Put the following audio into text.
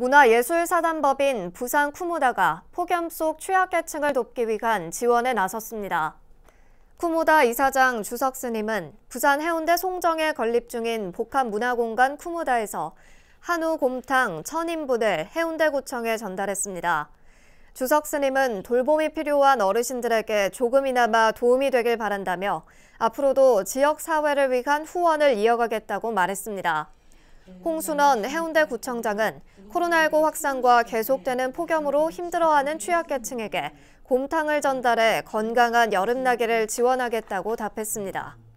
문화예술사단법인 부산 쿠무다가 폭염 속 취약계층을 돕기 위한 지원에 나섰습니다. 쿠무다 이사장 주석 스님은 부산 해운대 송정에 건립 중인 복합문화공간 쿠무다에서 한우 곰탕 천인분을 해운대구청에 전달했습니다. 주석 스님은 돌봄이 필요한 어르신들에게 조금이나마 도움이 되길 바란다며 앞으로도 지역 사회를 위한 후원을 이어가겠다고 말했습니다. 홍순원 해운대구청장은 코로나19 확산과 계속되는 폭염으로 힘들어하는 취약계층에게 곰탕을 전달해 건강한 여름나기를 지원하겠다고 답했습니다.